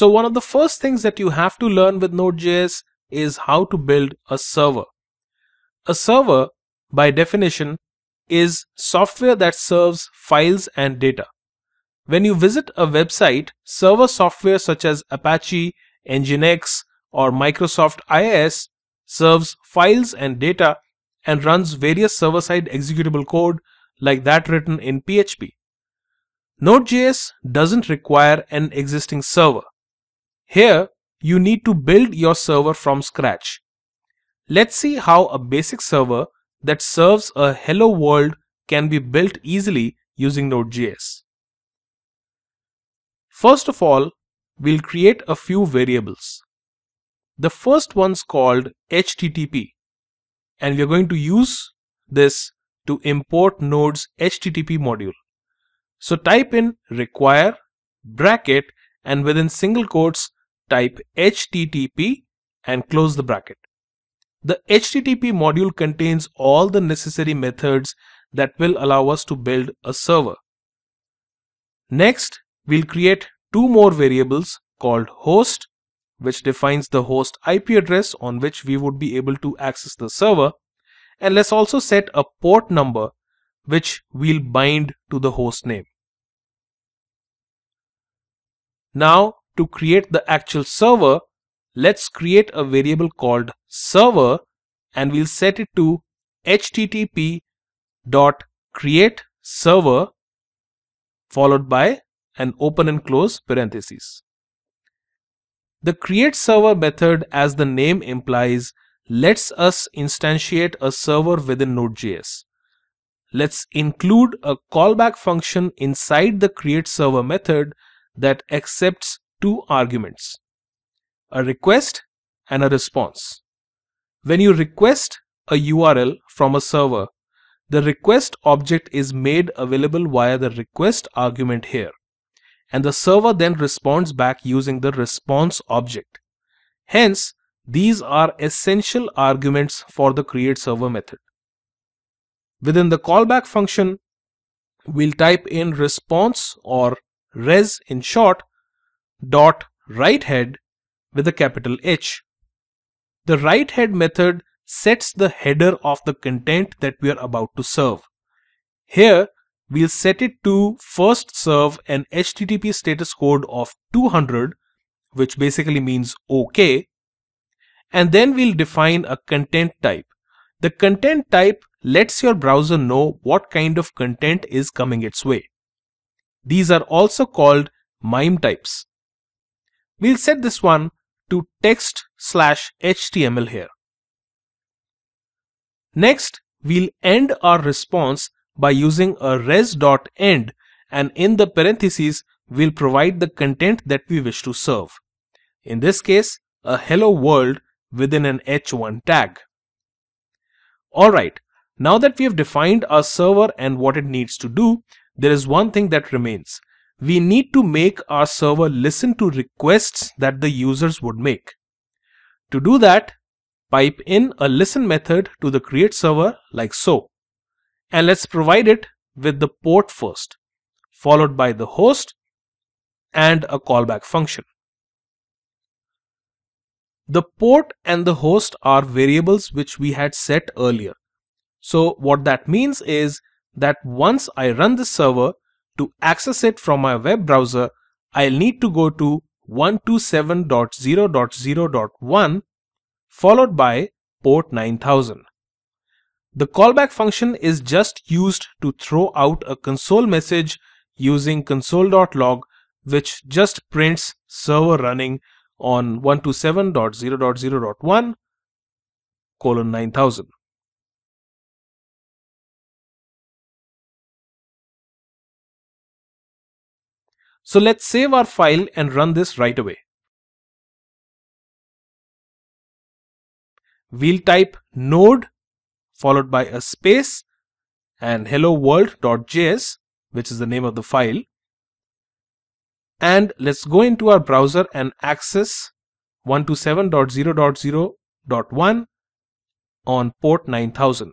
So one of the first things that you have to learn with Node.js is how to build a server. A server, by definition, is software that serves files and data. When you visit a website, server software such as Apache, Nginx, or Microsoft IIS serves files and data and runs various server-side executable code like that written in PHP. Node.js doesn't require an existing server. Here, you need to build your server from scratch. Let's see how a basic server that serves a hello world can be built easily using Node.js. First of all, we'll create a few variables. The first one's called HTTP and we're going to use this to import Node's HTTP module. So type in require bracket and within single quotes type HTTP and close the bracket. The HTTP module contains all the necessary methods that will allow us to build a server. Next, we'll create two more variables called host, which defines the host IP address on which we would be able to access the server. And let's also set a port number, which we'll bind to the host name. Now to create the actual server, let's create a variable called server and we'll set it to http dot create server followed by an open and close parenthesis. The create server method as the name implies lets us instantiate a server within Node.js. Let's include a callback function inside the create server method that accepts two arguments a request and a response. When you request a URL from a server, the request object is made available via the request argument here, and the server then responds back using the response object. Hence, these are essential arguments for the create server method. Within the callback function, we'll type in response or res in short dot right head with a capital H. The right head method sets the header of the content that we are about to serve. Here, we'll set it to first serve an HTTP status code of 200, which basically means OK, and then we'll define a content type. The content type lets your browser know what kind of content is coming its way. These are also called MIME types. We'll set this one to text slash HTML here. Next, we'll end our response by using a res.end and in the parentheses, we'll provide the content that we wish to serve. In this case, a hello world within an h1 tag. Alright, now that we have defined our server and what it needs to do, there is one thing that remains we need to make our server listen to requests that the users would make. To do that, pipe in a listen method to the create server like so. And let's provide it with the port first, followed by the host and a callback function. The port and the host are variables which we had set earlier. So what that means is that once I run the server, to access it from my web browser, I'll need to go to 127.0.0.1 followed by port 9000. The callback function is just used to throw out a console message using console.log which just prints server running on 127.0.0.1 colon 9000. So let's save our file and run this right away. We'll type node followed by a space and hello world.js, which is the name of the file. And let's go into our browser and access 127.0.0.1 on port 9000.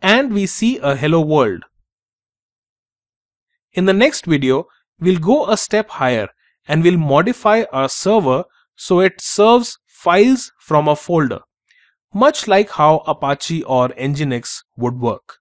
and we see a hello world. In the next video, we'll go a step higher and we'll modify our server so it serves files from a folder, much like how Apache or Nginx would work.